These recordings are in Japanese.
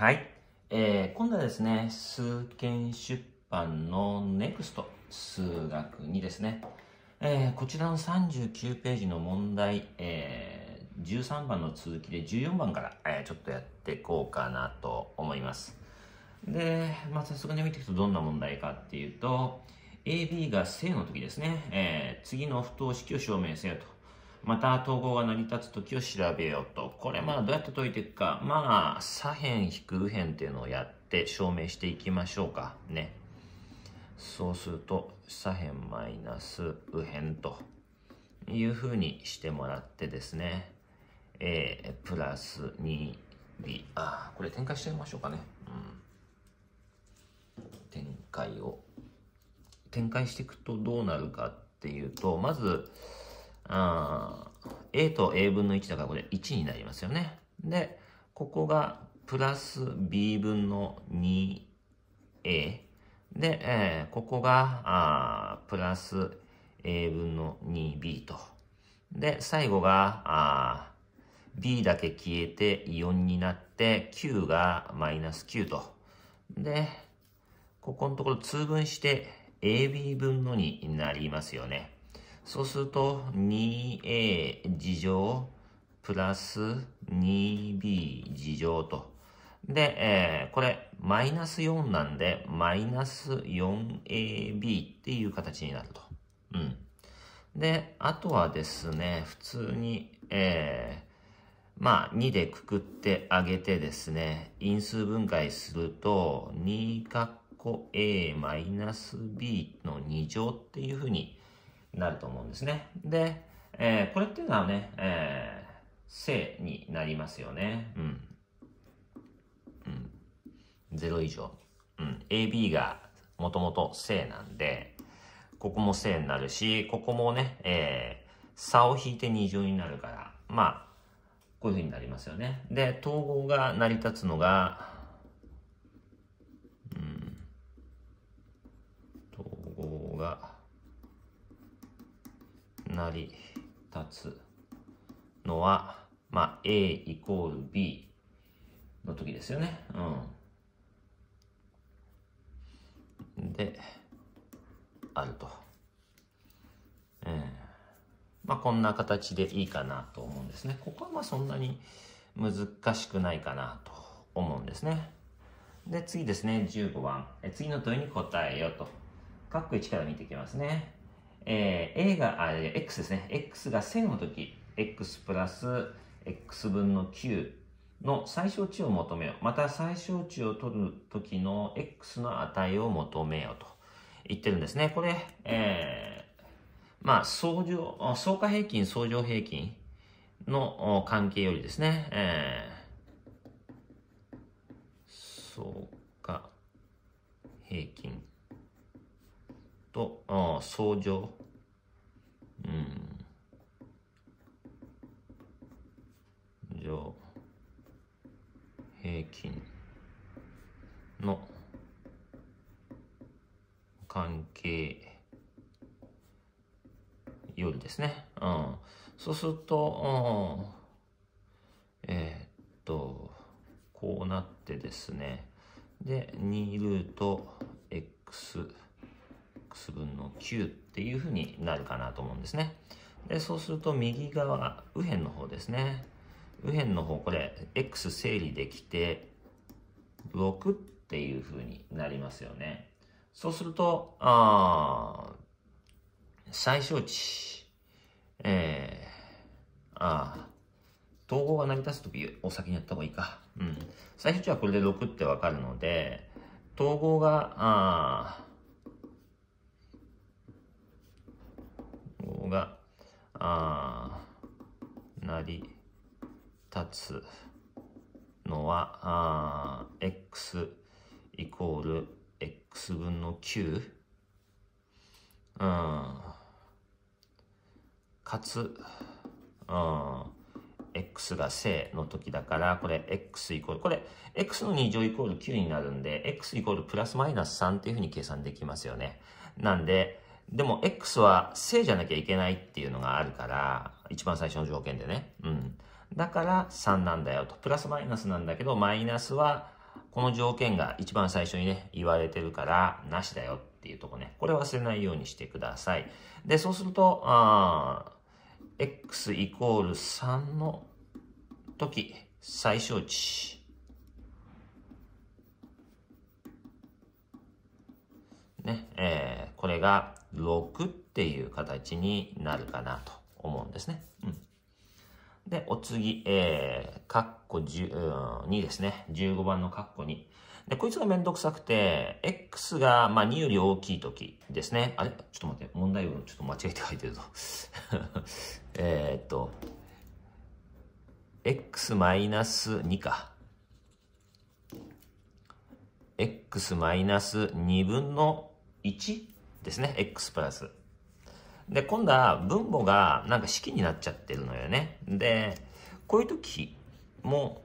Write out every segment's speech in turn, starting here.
はい。えー、今度はですね、数件出版の NEXT 数学2ですね。えー、こちらの39ページの問題、えー、13番の続きで14番から、えー、ちょっとやっていこうかなと思います。で、まあ、早速ね、見ていくとどんな問題かっていうと、AB が正の時ですね、えー、次の不等式を証明せよと。また統合が成り立つ時を調べようと。これまあどうやって解いていくか。まあ、左辺引く右辺っていうのをやって証明していきましょうか。ね。そうすると、左辺マイナス右辺というふうにしてもらってですね。A プラス 2B。あ、これ展開してみましょうかね。うん。展開を。展開していくとどうなるかっていうと、まず、あ a と a 分の1だからこれ1になりますよね。で、ここがプラス b 分の 2a。で、えー、ここがあプラス a 分の 2b と。で、最後があ b だけ消えて4になって q がマイナス9と。で、ここのところ通分して ab 分の2になりますよね。そうすると 2a 次乗プラス 2b 次乗と。で、えー、これ、マイナス4なんで、マイナス 4ab っていう形になると。うん。で、あとはですね、普通に、えー、まあ、2でくくってあげてですね、因数分解すると、2括弧 a マイナス b の2乗っていうふうになると思うんですね。で、えー、これっていうのはね、えー、正になりますよね。うん。うん。0以上。うん。AB がもともと正なんで、ここも正になるし、ここもね、えー、差を引いて2乗になるから、まあ、こういうふうになりますよね。で、統合が成り立つのが、うん、統合が、成り立つのは、まあ、A イコール B の時ですよね。うん。で、あると。えー、まあ、こんな形でいいかなと思うんですね。ここはまあそんなに難しくないかなと思うんですね。で、次ですね、15番。え次の問いに答えよと。各1から見ていきますね。えー、A が、あ、X ですね。X が1000の時、X プラス X 分の9の最小値を求めよう。また最小値を取る時の X の値を求めようと言ってるんですね。これ、えー、まあ、相乗、相加平均、相乗平均の関係よりですね、えー、相加平均と相乗平均の関係よりですね。うん。そうすると、うん、えー、っと、こうなってですね。で、2ルート x、x 分の9っていうふうになるかなと思うんですね。で、そうすると右側、右辺の方ですね。右辺の方、これ、x 整理できて、6っていう風になりますよね。そうすると、あ最小値、えー、あ統合が成り立つとき、お先にやった方がいいか。うん。最小値はこれで6ってわかるので、統合が、あ統合が、あ成り立つのは、あ x イコール x 分の9。うん。かつ、うん。x が正の時だから、これ x イコール、これ x の2乗イコール9になるんで、x イコールプラスマイナス3っていうふうに計算できますよね。なんで、でも x は正じゃなきゃいけないっていうのがあるから、一番最初の条件でね。うん。だから3なんだよと。プラスマイナスなんだけど、マイナスはこの条件が一番最初にね、言われてるから、なしだよっていうとこね。これ忘れないようにしてください。で、そうすると、あ x イコール3の時、最小値。ね、えー、これが6っていう形になるかなと思うんですね。うんで、お次、えー、カッコ2ですね。15番のカッコ2。で、こいつがめんどくさくて、x が、まあ、2より大きい時ですね。あれちょっと待って、問題文ちょっと間違えて書いてるぞ。えっと、x マイナス2か。x マイナス2分の1ですね。x プラスで、今度は分母がなんか式になっちゃってるのよね。で、こういう時も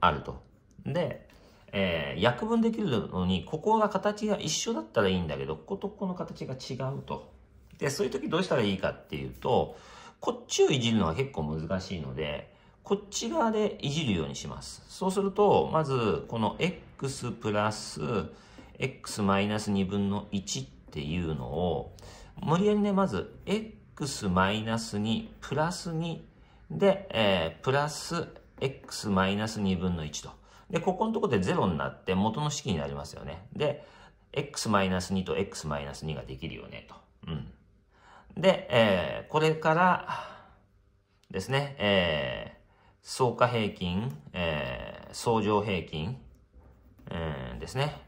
あると。で、えー、約分できるのに、ここが形が一緒だったらいいんだけど、こことこの形が違うと。で、そういう時どうしたらいいかっていうと、こっちをいじるのは結構難しいので、こっち側でいじるようにします。そうすると、まず、この x プラス、x-2 分の1っていうのを、無理やりね、まず、x-2 プラス2で、えー、プラス x-2 マイナス分の1と。で、ここのところで0になって元の式になりますよね。で、x-2 マイナスと x-2 マイナスができるよね、と。うん。で、えー、これからですね、えー、相加平均、えー、相乗平均、えー、ですね。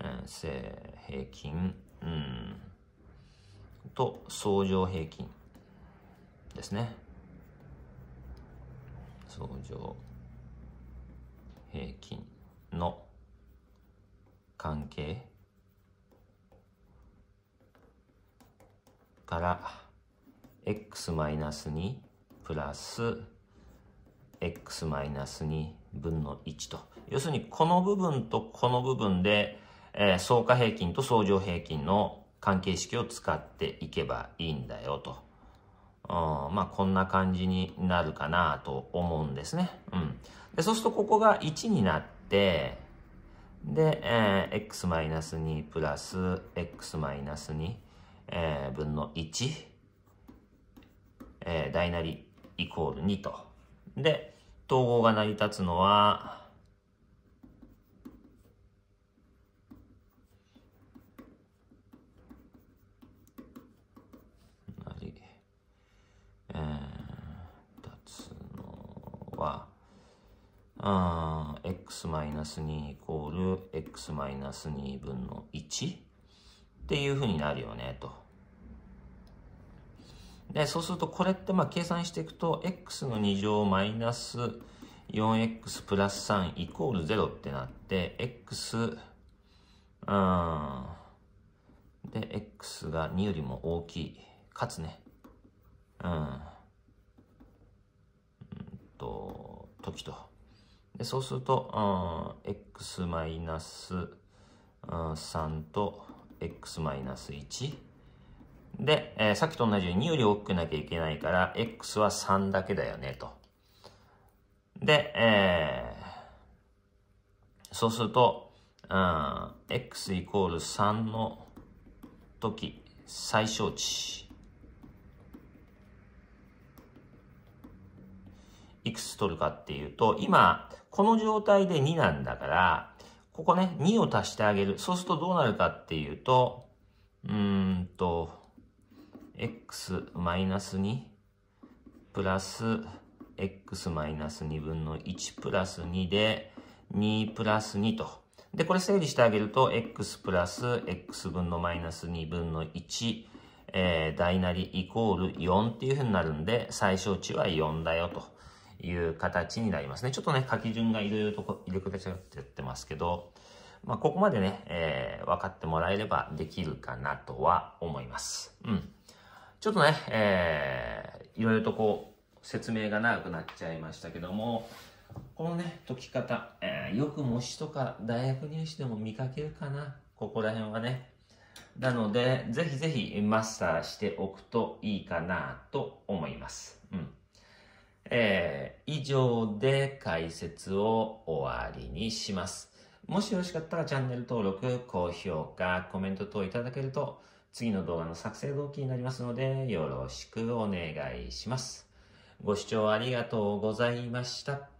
え正平均、うん、と相乗平均ですね。相乗平均の関係から x-2 プラス x-2 分の1と要するにこの部分とこの部分でえー、相加平均と相乗平均の関係式を使っていけばいいんだよと。うん、まあ、こんな感じになるかなと思うんですね。うん。で、そうするとここが1になって、で、えー、x-2 プラス x-2、え分の1、えー、大なりイコール2と。で、統合が成り立つのは、あ x-2 イコール x-2 分の1っていうふうになるよねと。で、そうするとこれってまあ計算していくと x の2乗マイナス 4x プラス3イコール0ってなって x うんで x が2よりも大きいかつねうん、うんと時と。で、そうすると、うん、x マイナス3と x マイナス1。で、えー、さっきと同じように2より大きくなきゃいけないから、x は3だけだよね、と。で、えー、そうすると、うん、x イコール3の時、最小値。いくつ取るかっていうと、今、この状態で2なんだから、ここね、2を足してあげる。そうするとどうなるかっていうと、うーんと、x マイナス2プラス x マイナス2分の1プラス2で、2プラス2と。で、これ整理してあげると、x プラス x 分のマイナス2分の1、えー、大なりイコール4っていうふうになるんで、最小値は4だよと。いう形になりますね。ちょっとね、書き順がいろいろと入れ口がってやってますけど、まあ、ここまでね、えー、分かってもらえればできるかなとは思います。うん。ちょっとね、えー、いろいろとこう、説明が長くなっちゃいましたけども、このね、解き方、えー、よく模試とか大学入試でも見かけるかな。ここら辺はね。なので、ぜひぜひマスターしておくといいかなと思います。えー、以上で解説を終わりにします。もしよろしかったらチャンネル登録、高評価、コメント等いただけると、次の動画の作成動機になりますので、よろしくお願いします。ご視聴ありがとうございました。